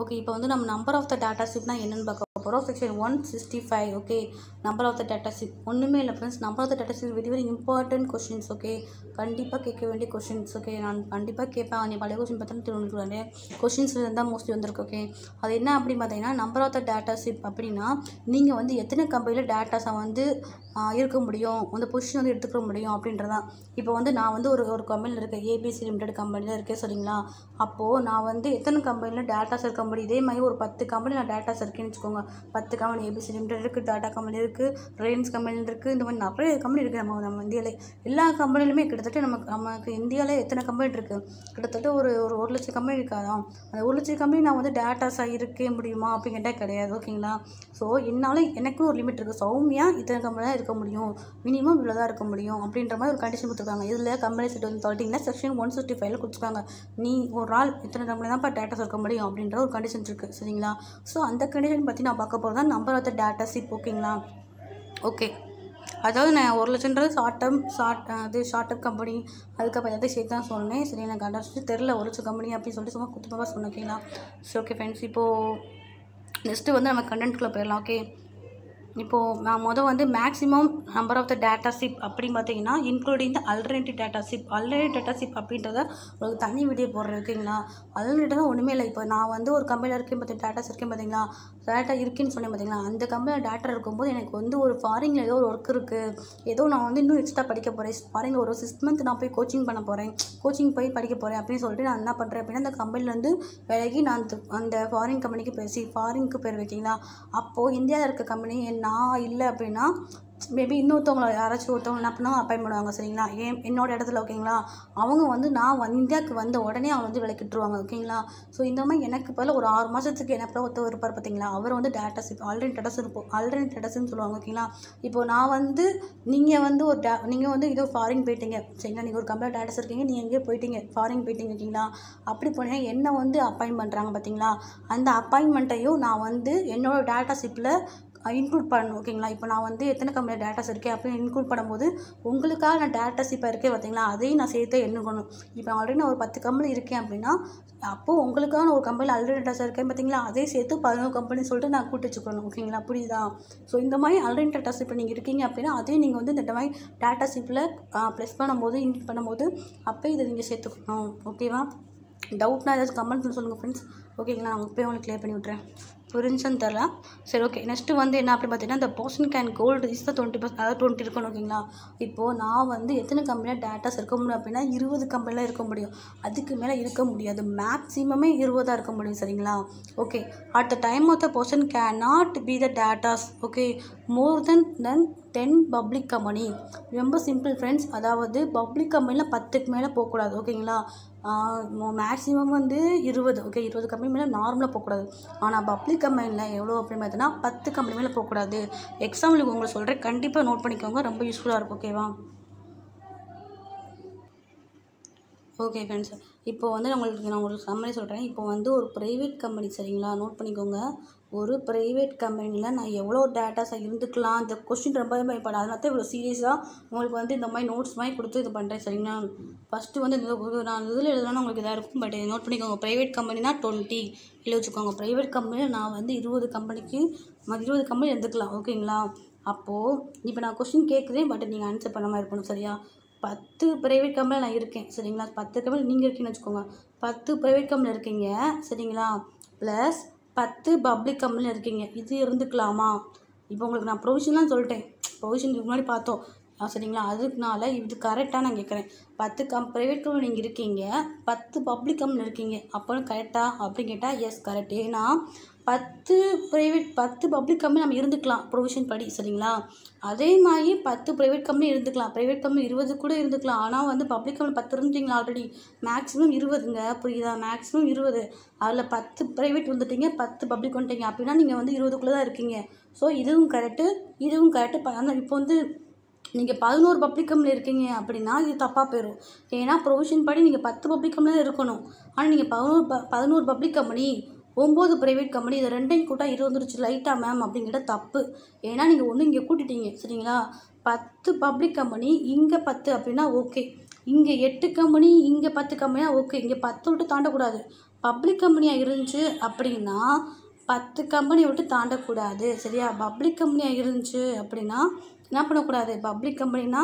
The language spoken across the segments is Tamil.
ஓகே இப்போ வந்து நம்ம நம்பர் ஆஃப் த டாட்டா ஷிப்னா என்னென்னு பார்க்க போகிறோம் section one sixty five okay number of the டாட்டா ஷிப் ஒன்றுமே இல்லை ஃப்ரெண்ட்ஸ் நம்பர் ஆஃப் த டாட்டா ஷிப் very very important questions okay கண்டிப்பாக கேட்க வேண்டிய கொஷின்ஸ் ஓகே நான் கண்டிப்பாக கேட்பேன் நீ பழைய கொஷின் பார்த்தா திருவண்ணூர் நிறைய கொஷின்ஸ் இருந்தால் மோஸ்ட்லி வந்திருக்கு ஓகே அது என்ன அப்படின்னு பார்த்தீங்கன்னா நம்பர் ஆஃப் த டாட்டா ஷிப் அப்படின்னா நீங்கள் வந்து எத்தனை கம்பெனியில் டேட்டாஸை வந்து இருக்க முடியும் அந்த பொசிஷன் வந்து எடுத்துக்க முடியும் அப்படின்றதான் இப்போ வந்து நான் வந்து ஒரு ஒரு கம்பெனியில் இருக்கேன் ஏபிசி லிமிடெட் கம்பெனியில் இருக்கேன் சரிங்களா அப்போது நான் வந்து எத்தனை கம்பெனியில் டேட்டா இருக்க முடியும் இதே மாதிரி ஒரு பத்து கம்பெனி நான் டேட்டாஸ் இருக்கேன்னு வச்சுக்கோங்க பத்து கம்பெனி ஏபிசி லிமிடெட் இருக்குது டாட்டா கம்பெனி இருக்குது ரிலையன்ஸ் கம்பெனி இருக்குது இந்த மாதிரி நிறைய கம்பெனி இருக்குது நம்ம நம்ம இந்தியாவிலே எல்லா கம்பெனிலுமே கிட்டத்தட்ட நமக்கு நமக்கு இந்தியாவில் எத்தனை கம்பெனி இருக்குது கிட்டத்தட்ட ஒரு ஒரு ஒரு லட்சம் கம்பெனி இருக்காதான் அந்த ஒரு லட்சம் கம்பெனி நான் வந்து டேட்டாஸாக இருக்க முடியுமா அப்படின்னு கேட்டால் கிடையாது ஓகேங்களா ஸோ என்னால் எனக்கும் ஒரு லிமிட் இருக்குது சௌமியா இத்தனை கம்பெனி இருக்க முடியும் மினிமம் இவ்வளோ தான் இருக்க முடியும் அப்படின்ற மாதிரி ஒரு கண்டிஷன் கொடுத்துருக்காங்க இதில் கம்பெனி செட் வந்து தேர்ட்டினில் செக்ஷன் ஒன் சிக்ஸ்டி ஃபைவ்ல கொடுத்துருக்காங்க நீ ஒரு நாள் இத்தனை கம்பெனி தான்ப்பா டேட்டாஸ் இருக்க முடியும் அப்படின்ற ஒரு கண்டிஷன் இருக்குது சரிங்களா ஸோ அந்த கண்டிஷன் பற்றி நான் பார்க்க போகிறது தான் நம்பர் ஆஃப் த டேட்டா சிப் ஓகேங்களா ஓகே அதாவது நான் ஒரு லட்சன்றது ஷார்ட் டேர்ம் ஷார்ட் அது ஷார்ட் டேம் கம்பெனி அதுக்கப்புறம் எதாவது சேர்த்து தான் சொன்னேன் சரி எனக்கு கண்டாச்சு தெரில ஒரு லட்சம் கம்பெனி அப்படின்னு சொல்லிட்டு சும்மா குத்துப்பாக சொன்னேன் ஓகேங்களா ஸோ ஓகே ஃப்ரெண்ட்ஸ் இப்போது நெக்ஸ்ட்டு வந்து நம்ம கண்டென்ட்குள்ளே போயிடலாம் ஓகே இப்போது நான் மொதல் வந்து maximum number of the data chip அப்படின்னு பார்த்தீங்கன்னா including the alternative data chip alternative data chip அப்படின்றத உங்களுக்கு தனி வீடியோ போடுறேன் இருக்குங்களா தான் ஒன்றுமே இல்லை இப்போ நான் வந்து ஒரு கம்பெனியில் இருக்கேன் பார்த்தீங்க டேட்டாஸ் இருக்கேன் பார்த்தீங்களா டேட்டா இருக்குதுன்னு சொன்னேன் பார்த்தீங்களா அந்த கம்பெனியில் டேட்டா இருக்கும்போது எனக்கு வந்து ஒரு ஃபாரினில் ஏதோ ஒரு ஒர்க் இருக்குது ஏதோ நான் வந்து இன்னும் எக்ஸ்ட்ரா படிக்க போகிறேன் ஃபாரினில் ஒரு சிக்ஸ் மந்த் நான் போய் கோச்சிங் பண்ண போகிறேன் கோச்சிங் போய் படிக்க போகிறேன் அப்படின்னு சொல்லிட்டு நான் என்ன பண்ணுறேன் அப்படின்னா அந்த கம்பெனிலேருந்து விலகி நான் அந்த ஃபாரின் கம்பெனிக்கு பேசி ஃபாரினுக்கு பேர் வைக்கிங்களா அப்போது இந்தியாவில் இருக்க கம்பெனி நான் இல்லை அப்படின்னா மேபி இன்னொருத்தவங்கள யாராச்சும் ஒருத்தவங்க என்ன பண்ணால் அப்பாய் பண்ணுவாங்க சரிங்களா ஏன் என்னோடய இடத்துல ஓகேங்களா அவங்க வந்து நான் வந்து இந்தியாவுக்கு வந்த உடனே அவங்க வந்து விளக்கிட்டுருவாங்க ஓகேங்களா ஸோ இந்த மாதிரி எனக்கு பதில் ஒரு ஆறு மாதத்துக்கு என்ன பண்ண ஒருத்தர் இருப்பார் பார்த்தீங்களா அவர் வந்து டேட்டா ஆல்ரெடி ஆல்டர்னேட்டஸ் இருப்போம் ஆல்டர்னேட்டஸ்ன்னு சொல்லுவாங்க ஓகேங்களா இப்போ நான் வந்து நீங்கள் வந்து ஒரு டே நீங்கள் வந்து இதோ ஃபாரின் போயிட்டீங்க சரிங்களா நீங்கள் ஒரு கம்பெனி டேட்டஸ் இருக்கீங்க நீங்கள் எங்கேயோ போயிட்டீங்க ஃபாரின் போயிட்டீங்க ஓகேங்களா அப்படி போனால் என்ன வந்து அப்பாயின் பண்ணுறாங்க பார்த்தீங்களா அந்த அப்பாயின்மெண்ட்டையும் நான் வந்து என்னோடய டேட்டா சிப்பில் இன்க்ளூட் பண்ணணும் ஓகேங்களா இப்போ நான் வந்து எத்தனை கம்பெனியில் டேட்டாஸ் இருக்கேன் அப்படின்னு இன்க்ளூட் பண்ணும்போது உங்களுக்காக நான் டேட்டாஸ் இப்போ இருக்கேன் பார்த்தீங்களா அதையும் நான் சேர்த்து எண்ணுக்கணும் இப்போ ஆல்ரெடி நான் ஒரு பத்து கம்பெனி இருக்கேன் அப்படின்னா அப்போது உங்களுக்காக நான் ஒரு கம்பெனியில் ஆல்ரெடி டேட்டாஸ் இருக்கேன் பார்த்தீங்களா அதையும் சேர்த்து பதினோரு கம்பெனி சொல்லிட்டு நான் கூட்டி வச்சுக்கணும் ஓகேங்களா புரியுதா ஸோ இந்த மாதிரி ஆல்ரெடி டேட்டாஸ் இப்போ நீங்கள் இருக்கீங்க அப்படின்னா அதையும் நீங்கள் வந்து இந்த மாதிரி டேட்டா ஷீப்பில் ப்ளஸ் பண்ணும்போது இன்க்ளூட் பண்ணும்போது அப்போ இதை நீங்கள் சேர்த்துக்கணும் ஓகேவா டவுட்னா ஏதாச்சும் கமெண்ட் சொல்லுங்கள் ஃப்ரெண்ட்ஸ் ஓகேங்களா நான் உங்களுக்கு போய் உங்களுக்கு கிளியர் பண்ணி விட்றேன் புரிஞ்சுன்னு தெரில சரி ஓகே நெக்ஸ்ட்டு வந்து என்ன அப்படின்னு பார்த்தீங்கன்னா இந்த person can hold is the twenty percent அதாவது டுவெண்ட்டி இருக்கணும் ஓகேங்களா இப்போது நான் வந்து எத்தனை கம்பெனியாக டேட்டாஸ் இருக்க முடியும் அப்படின்னா இருபது கம்பெனிலாம் இருக்க முடியும் அதுக்கு மேலே இருக்க முடியாது மேக்ஸிமமே இருபதாக இருக்க முடியும் சரிங்களா okay at the time of the person can not be the டேட்டாஸ் okay more then then ten public company ரொம்ப சிம்பிள் ஃப்ரெண்ட்ஸ் அதாவது பப்ளிக் கம்பெனியில் பத்துக்கு மேலே போகக்கூடாது ஓகேங்களா மேக்ஸிமம் வந்து இருபது ஓகே இருபது கம்பெனி மேலே நார்மலாக போகக்கூடாது ஆனால் பப்ளிக் கம்பெனியில் எவ்வளோ அப்படின்னு பார்த்தீங்கன்னா பத்து கம்பெனி மேலே போகக்கூடாது எக்ஸாம்பிளுக்கு உங்களை சொல்கிறேன் கண்டிப்பாக நோட் பண்ணிக்கோங்க ரொம்ப யூஸ்ஃபுல்லாக இருக்கும் ஓகேவா ஓகே ஃப்ரெண்ட்ஸ் இப்போ வந்து நான் உங்களுக்கு நான் உங்களுக்கு சம்மரி சொல்கிறேன் இப்போ வந்து ஒரு ப்ரைவேட் கம்பெனி சரிங்களா நோட் பண்ணிக்கோங்க ஒரு ப்ரைவேட் கம்பெனியில் நான் எவ்வளோ டேட்டாஸாக இருந்துக்கலாம் அந்த கொஸ்டின் ரொம்ப பயப்படும் அதனால தான் இவ்வளோ சீரியஸாக உங்களுக்கு வந்து இந்த மாதிரி நோட்ஸ் மாதிரி கொடுத்து இது பண்ணுறேன் சரிங்களா ஃபஸ்ட்டு வந்து இந்த நான் இதில் எழுதணும்னா உங்களுக்கு இதாக இருக்கும் பட் நோட் பண்ணிக்கோங்க ப்ரைவேட் கம்பெனினா டுவெண்ட்டி இல்லை வச்சுக்கோங்க ப்ரைவேட் கம்பெனியில் நான் வந்து இருபது கம்பெனிக்கு இருபது கம்பெனி எடுத்துக்கலாம் ஓகேங்களா அப்போது இப்போ நான் கொஸ்டின் கேட்குறேன் பட் நீங்கள் ஆன்சர் பண்ண மாதிரி இருக்கணும் சரியா பத்து ப்ரைவேட் கம்பெனியில் நான் இருக்கேன் சரிங்களா பத்து கம்பெனி நீங்கள் இருக்கீங்கன்னு வச்சுக்கோங்க பத்து ப்ரைவேட் கம்பெனியில் இருக்கீங்க சரிங்களா ப்ளஸ் பத்து பப்ளிக் கம்பெனியில் இருக்கீங்க இது இருந்துக்கலாமா இப்போ உங்களுக்கு நான் ப்ரொவிஷன்லாம் சொல்லிட்டேன் ப்ரொவிஷன் இதுக்கு முன்னாடி பார்த்தோம் சரிங்களா அதுக்குனால இது கரெக்டாக நான் கேட்குறேன் பத்து கம் ப்ரைவேட் கம்பெனி நீங்கள் இருக்கீங்க பத்து பப்ளிக் கம்பெனி இருக்கீங்க அப்போ கரெக்டாக அப்படின்னு கேட்டால் எஸ் கரெக்ட் ஏன்னா பத்து ப்ரைவேட் பத்து பப்ளிக் கம்பெனி நம்ம இருந்துக்கலாம் ப்ரொவிஷன் படி சரிங்களா அதே மாதிரி பத்து ப்ரைவேட் கம்பெனி இருந்துக்கலாம் ப்ரைவேட் கம்பெனி இருபது கூட இருந்துக்கலாம் ஆனால் வந்து பப்ளிக் கம்பெனி பத்து இருந்துட்டிங்களா ஆல்ரெடி மேக்ஸிமம் இருபதுங்க புரியுதா மேக்ஸிமம் இருபது அதில் பத்து ப்ரைவேட் வந்துட்டீங்க பத்து பப்ளிக் வந்துட்டீங்க அப்படின்னா நீங்கள் வந்து இருபதுக்குள்ளே தான் இருக்கீங்க ஸோ இதுவும் கரெக்டு இதுவும் கரெக்டு ஆனால் இப்போ வந்து நீங்கள் பதினோரு பப்ளிக் கம்பெனி இருக்கீங்க அப்படின்னா இது தப்பாக போயிடும் ஏன்னா ப்ரொவிஷன் படி நீங்கள் பத்து பப்ளிக் கம்பெனி தான் இருக்கணும் ஆனால் நீங்கள் பதினோரு ப பதினோரு பப்ளிக் கம்பெனி ஒம்பது ப்ரைவேட் கம்பெனி இதை ரெண்டையும் கூட்டா இருபது வந்துருச்சு லைட்டாக மேம் அப்படிங்கிற தப்பு ஏன்னா நீங்கள் ஒன்று இங்கே கூட்டிட்டீங்க சரிங்களா பத்து பப்ளிக் கம்பெனி இங்கே பத்து அப்படின்னா ஓகே இங்கே எட்டு கம்பெனி இங்கே பத்து கம்பெனியாக ஓகே இங்கே பத்து விட்டு தாண்டக்கூடாது பப்ளிக் கம்பெனியாக இருந்துச்சு அப்படின்னா பத்து கம்பெனி விட்டு தாண்டக்கூடாது சரியா பப்ளிக் கம்பெனியாக இருந்துச்சு அப்படின்னா என்ன பண்ணக்கூடாது பப்ளிக் கம்பெனின்னா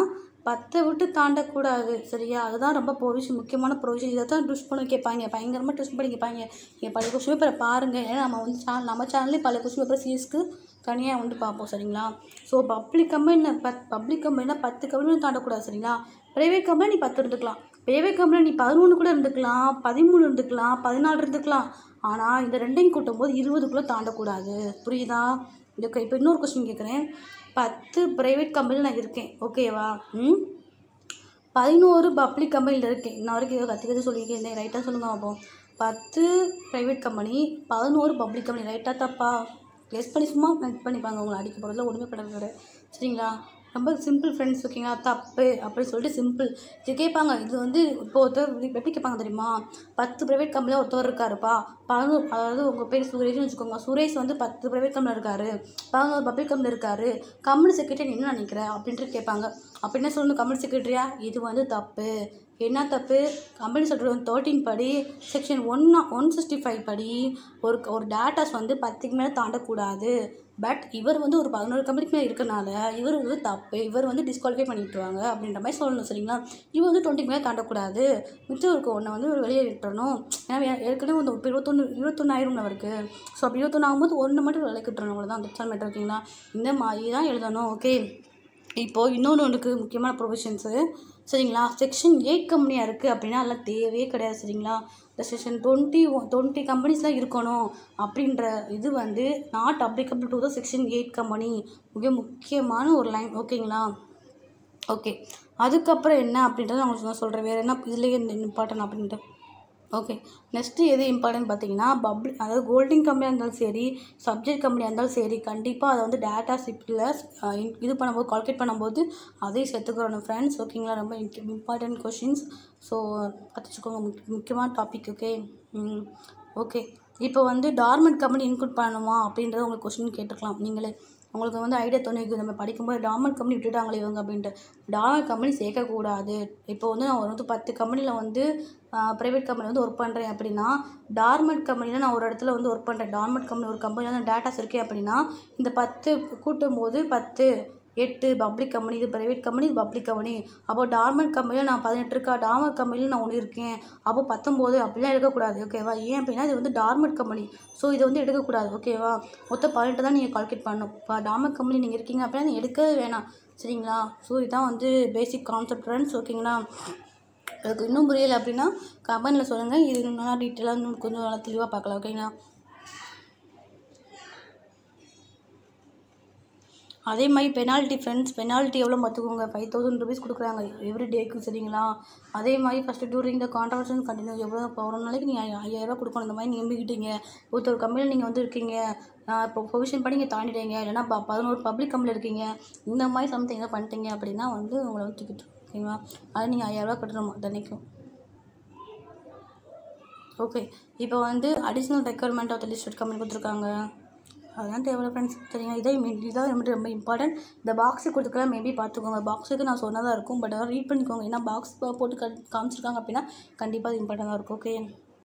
பத்தை விட்டு தாண்டக்கூடாது சரியா அதுதான் ரொம்ப ப்ரொவிஷன் முக்கியமான ப்ரொவிஷன் இதை தான் ட்விஸ்ட் பண்ணி கேட்பாங்க பயங்கரமாக ட்விஸ்ட் பண்ணி கேட்பாங்க நீங்கள் பழைய கொஸ்டின் பேப்பரை பாருங்கள் ஏன்னா நம்ம வந்து சேனல் நம்ம சேனல்லே பழைய கொஸ்டின் பேப்பர் சீஸ்க்கு தனியாக வந்து பார்ப்போம் சரிங்களா ஸோ பப்ளிக் கம்பெனி பத் பப்ளிக் கம்பெனினா பத்து கம்பெனி தாண்டக்கூடாது சரிங்களா ப்ரைவேட் கம்பெனி நீ பத்து இருந்துக்கலாம் ப்ரைவேட் கம்பெனி நீ பதினொன்று கூட இருந்துக்கலாம் பதிமூணு இருந்துக்கலாம் பதினாலு இருந்துக்கலாம் ஆனால் இந்த ரெண்டையும் கூட்டும் போது இருபதுக்குள்ளே தாண்டக்கூடாது புரியுதா ஓகே இப்போ இன்னொரு கொஸ்டின் கேட்குறேன் பத்து ப்ரைவேட் கம்பெனியில் நான் இருக்கேன் ஓகேவா ம் பதினோரு பப்ளிக் கம்பெனியில் இருக்கேன் இன்ன வரைக்கும் ஏதோ கற்றுக்கிறது சொல்லியிருக்கேன் ரைட்டாக சொல்லுங்கள் அப்போ பத்து ப்ரைவேட் கம்பெனி பதினோரு பப்ளிக் கம்பெனி ரைட்டாக தப்பா கெஸ் பண்ணி சும்மா பண்ணிப்பாங்க உங்களை அடிக்க போகிறதுல ஒன்றுமே கிடையாது சரிங்களா நம்ம சிம்பிள் ஃப்ரெண்ட்ஸ் ஓகேங்க தப்பு அப்படின்னு சொல்லிட்டு சிம்பிள் இது கேட்பாங்க இது வந்து இப்போ ஒருத்தர் எப்படி கேட்பாங்க தெரியுமா பத்து ப்ரைவேட் கம்பெனியில் ஒருத்தர் இருக்காருப்பா பதினோரு அதாவது உங்கள் பேர் சுரேஷ்னு வச்சுக்கோங்க சுரேஷ் வந்து பத்து ப்ரைவேட் கம்பெனியில் இருக்கார் பதினோரு பப்ளிக் கம்பெனியில் இருக்கார் கம்பெனி செக்ரட்டரி என்ன நினைக்கிற அப்படின்ட்டு கேட்பாங்க அப்போ என்ன சொல்லணும் கம்பெனி செக்ரட்டரியா இது வந்து தப்பு என்ன தப்பு கம்பெனி செக்ரட்டரி தேர்ட்டின் படி செக்ஷன் ஒன்னா ஒன் சிக்ஸ்டி ஃபைவ் படி ஒரு ஒரு டேட்டாஸ் வந்து பத்துக்கு மேலே தாண்டக்கூடாது பட் இவர் வந்து ஒரு பதினோரு கம்பெனிக்கு மேலே இருக்கனால இவர் வந்து தப்பு இவர் வந்து டிஸ்குவாலிஃபை பண்ணிவிட்டுருவாங்க அப்படின்ற மாதிரி சொல்லணும் சரிங்களா இவர் வந்து டுவெண்ட்டிக்கு மேலே தாண்டக்கூடாது மிச்சம் இருக்க ஒன்றை வந்து ஒரு வெளியே விட்டுறணும் ஏன்னா ஏற்கனவே வந்து இப்போ இருபத்தொன்று இருபத்தொன்னாயிரம் அவருக்கு ஸோ அப்படி இருபத்தொன்னு ஆகும்போது ஒன்று மட்டும் விலைக்கு அவ்வளோ தான் அந்த மெட்ரு இந்த மாதிரி தான் எழுதணும் ஓகே இப்போது இன்னொன்று ஒன்றுக்கு முக்கியமான ப்ரொவிஷன்ஸு சரிங்களா செக்ஷன் ஏ கம்பெனியாக இருக்குது அப்படின்னா அதெல்லாம் தேவையே கிடையாது சரிங்களா இந்த செக்ஷன் டுவெண்ட்டி டுவெண்ட்டி கம்பெனிஸ்லாம் இருக்கணும் அப்படின்ற இது வந்து not applicable to the section eight company மிக முக்கியமான ஒரு லைன் ஓகேங்களா ஓகே அதுக்கப்புறம் என்ன அப்படின்றத நான் உங்களுக்கு சொல்கிறேன் வேறு என்ன இதுலேயே இம்பார்ட்டன் அப்படின்ட்டு ஓகே நெக்ஸ்ட்டு எது இம்பார்ட்டன்ட் பார்த்தீங்கன்னா பப்ளிக் அதாவது கோல்டிங் கம்பெனியாக இருந்தாலும் சரி சப்ஜெக்ட் கம்பெனியாக இருந்தாலும் சரி கண்டிப்பாக அதை வந்து டேட்டா ஷிப்பில் இது பண்ணும்போது கால்குலேட் பண்ணும்போது அதையும் சேர்த்துக்கிறோம் ஃப்ரெண்ட்ஸ் ஓகேங்களா ரொம்ப இம்பார்ட்டன்ட் கொஷின்ஸ் ஸோ பார்த்துச்சுக்கோங்க முக்கியமான டாபிக் ஓகே ஓகே இப்போ வந்து டார்மெண்ட் கம்பெனி இன்க்ளூட் பண்ணணுமா அப்படின்றத உங்களுக்கு கொஷின் கேட்டுக்கலாம் நீங்களே அவங்களுக்கு வந்து ஐடியா தோணிருக்கு நம்ம படிக்கும்போது டாமன் கம்பெனி விட்டுட்டாங்களே இவங்க அப்படின்ட்டு டாமன் கம்பெனி சேர்க்கக்கூடாது இப்போ வந்து நான் வந்து பத்து கம்பெனியில் வந்து ப்ரைவேட் கம்பெனி வந்து ஒர்க் பண்ணுறேன் அப்படின்னா டார்மெட் கம்பெனியில் நான் ஒரு இடத்துல வந்து ஒர்க் பண்ணுறேன் டார்மெட் கம்பெனி ஒரு கம்பெனியில் வந்து டேட்டாஸ் இருக்கேன் அப்படின்னா இந்த பத்து கூட்டும் போது பத்து எட்டு பப்ளிக் கம்பெனி இது ப்ரைவேட் கம்பெனி இது பப்ளிக் கம்பெனி அப்போ டார்மெண்ட் கம்பெனியில் நான் பதினெட்டு இருக்கா டார்மெண்ட் கம்பெனியில் நான் ஒன்று இருக்கேன் அப்போ பத்தொம்போது அப்படிலாம் எடுக்கக்கூடாது ஓகேவா ஏன் அப்படின்னா இது வந்து டார்மெண்ட் கம்பெனி ஸோ இதை வந்து எடுக்கக்கூடாது ஓகேவா மொத்த பதினெட்டு தான் நீங்கள் கால்குலேட் பண்ணணும் இப்போ டார்மெண்ட் கம்பெனி நீங்கள் இருக்கீங்க அப்படின்னா நீங்கள் எடுக்கவே வேணாம் சரிங்களா ஸோ இதுதான் வந்து பேசிக் கான்செப்ட் ஃப்ரெண்ட்ஸ் ஓகேங்களா அதுக்கு இன்னும் புரியலை அப்படின்னா கம்பெனியில் சொல்லுங்கள் இது நல்லா டீட்டெயிலாக இன்னும் கொஞ்சம் நல்லா தெளிவாக பார்க்கலாம் ஓகேங்களா அதே மாதிரி பெனால்ட்டி ஃப்ரெண்ட்ஸ் பெனால்ட்டி எவ்வளோ பார்த்துக்கோங்க ஃபைவ் தௌசண்ட் ருபீஸ் கொடுக்குறாங்க எவ்ரி டேக்கு சரிங்களா அதே மாதிரி first during the contravention continue எவ்வளோ ஒரு நாளைக்கு நீங்கள் ஐயாயிரரூவா கொடுக்கணும் இந்த மாதிரி நம்பிக்கிட்டீங்க ஒருத்தர் கம்பெனியில் நீங்கள் வந்து இருக்கீங்க இப்போ பொசிஷன் பண்ணி நீங்கள் தாண்டிட்டீங்க இல்லைனா பதினோரு பப்ளிக் கம்பெனியில் இருக்கீங்க இந்த மாதிரி சம்திங் எதாவது பண்ணிட்டீங்க அப்படின்னா வந்து உங்களை வந்து டிக்கெட் ஓகேங்களா அது நீங்கள் ஐயாயிரரூவா கட்டணும் தினைக்கும் ஓகே இப்போ வந்து additional requirement of the list company கொடுத்துருக்காங்க அதெல்லாம் தேவையில்ல ஃப்ரெண்ட்ஸ் சரிங்களா இதை இதான் வந்துட்டு ரொம்ப இம்பார்ட்டன்ட் இந்த பாக்ஸை கொடுத்துக்கலாம் மேபி பார்த்துக்கோங்க பாக்ஸுக்கு நான் சொன்னதாக இருக்கும் பட் அதான் ரீட் பண்ணிக்கோங்க ஏன்னா பாக்ஸ் போட்டு காமிச்சிருக்காங்க அப்படின்னா கண்டிப்பாக அது இம்பார்ட்டண்டாக இருக்கும் ஓகே